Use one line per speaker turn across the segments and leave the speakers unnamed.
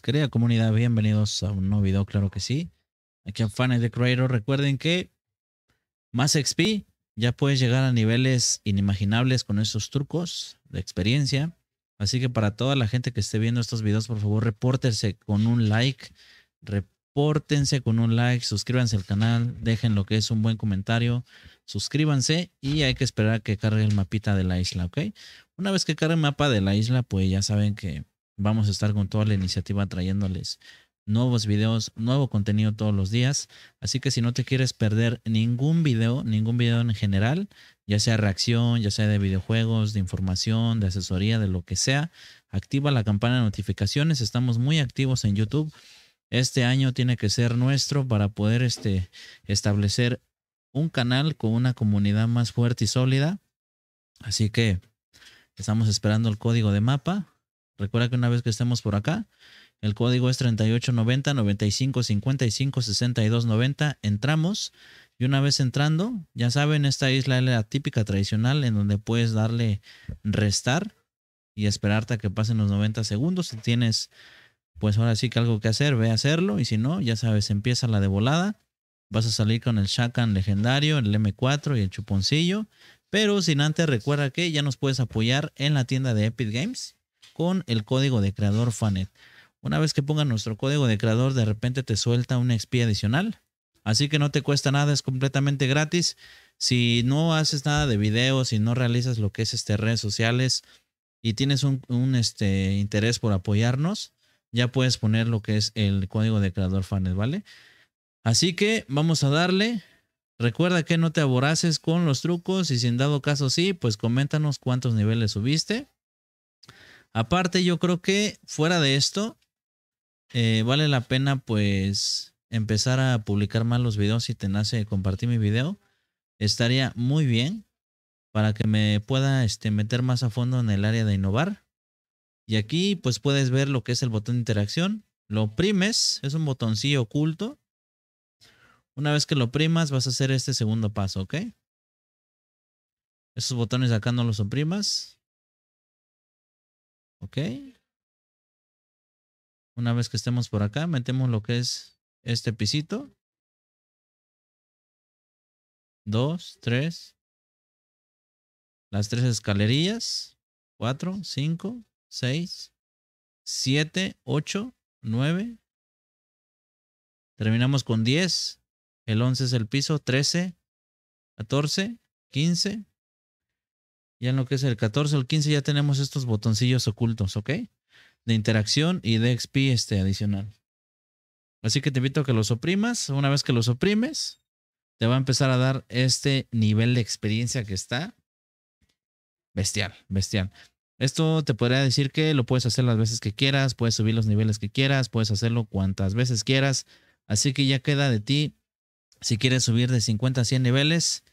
Crea pues, comunidad, bienvenidos a un nuevo video, claro que sí. Aquí a Fan de Creator, recuerden que más XP ya puedes llegar a niveles inimaginables con esos trucos de experiencia. Así que para toda la gente que esté viendo estos videos, por favor, repórtense con un like, repórtense con un like, suscríbanse al canal, dejen lo que es un buen comentario, suscríbanse y hay que esperar que cargue el mapita de la isla, ¿ok? Una vez que cargue el mapa de la isla, pues ya saben que Vamos a estar con toda la iniciativa trayéndoles nuevos videos, nuevo contenido todos los días. Así que si no te quieres perder ningún video, ningún video en general, ya sea reacción, ya sea de videojuegos, de información, de asesoría, de lo que sea, activa la campana de notificaciones. Estamos muy activos en YouTube. Este año tiene que ser nuestro para poder este, establecer un canal con una comunidad más fuerte y sólida. Así que estamos esperando el código de mapa Recuerda que una vez que estemos por acá, el código es 3890 95 55 Entramos y una vez entrando, ya saben, esta isla es la típica tradicional en donde puedes darle restar y esperarte a que pasen los 90 segundos. Si tienes, pues ahora sí que algo que hacer, ve a hacerlo. Y si no, ya sabes, empieza la de volada. Vas a salir con el Shakan legendario, el M4 y el chuponcillo. Pero sin antes, recuerda que ya nos puedes apoyar en la tienda de Epic Games con el código de creador Fanet. Una vez que pongan nuestro código de creador, de repente te suelta un XP adicional. Así que no te cuesta nada, es completamente gratis. Si no haces nada de videos, si no realizas lo que es este redes sociales y tienes un, este, interés por apoyarnos, ya puedes poner lo que es el código de creador Fanet, ¿vale? Así que vamos a darle. Recuerda que no te aboraces con los trucos y si en dado caso sí, pues coméntanos cuántos niveles subiste. Aparte, yo creo que fuera de esto, eh, vale la pena pues empezar a publicar más los videos si te nace compartir mi video. Estaría muy bien para que me pueda este, meter más a fondo en el área de innovar. Y aquí pues puedes ver lo que es el botón de interacción. Lo oprimes, es un botoncillo oculto. Una vez que lo oprimas vas a hacer este segundo paso, ¿ok? Esos botones acá no los oprimas. Una vez que estemos por acá, metemos lo que es este pisito. Dos, tres. Las tres escalerillas. Cuatro, cinco, seis, siete, ocho, nueve. Terminamos con diez. El once es el piso. Trece, catorce, quince. Ya en lo que es el 14 o el 15 ya tenemos estos botoncillos ocultos, ¿ok? De interacción y de XP este adicional. Así que te invito a que los oprimas. Una vez que los oprimes, te va a empezar a dar este nivel de experiencia que está bestial, bestial. Esto te podría decir que lo puedes hacer las veces que quieras, puedes subir los niveles que quieras, puedes hacerlo cuantas veces quieras. Así que ya queda de ti si quieres subir de 50 a 100 niveles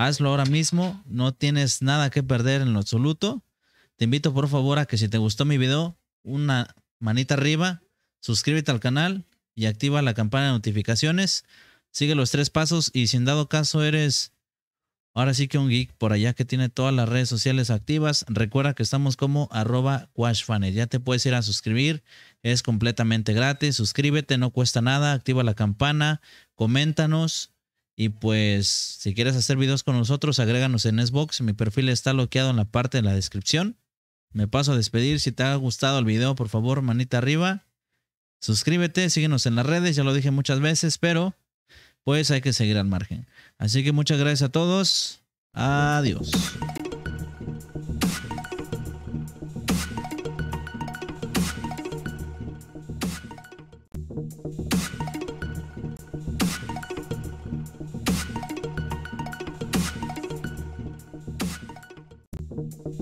Hazlo ahora mismo, no tienes nada que perder en lo absoluto. Te invito por favor a que si te gustó mi video, una manita arriba, suscríbete al canal y activa la campana de notificaciones. Sigue los tres pasos y si en dado caso eres ahora sí que un geek por allá que tiene todas las redes sociales activas, recuerda que estamos como arroba Ya te puedes ir a suscribir, es completamente gratis. Suscríbete, no cuesta nada, activa la campana, coméntanos y pues, si quieres hacer videos con nosotros, agréganos en Xbox. Mi perfil está bloqueado en la parte de la descripción. Me paso a despedir. Si te ha gustado el video, por favor, manita arriba. Suscríbete, síguenos en las redes, ya lo dije muchas veces, pero pues hay que seguir al margen. Así que muchas gracias a todos. Adiós.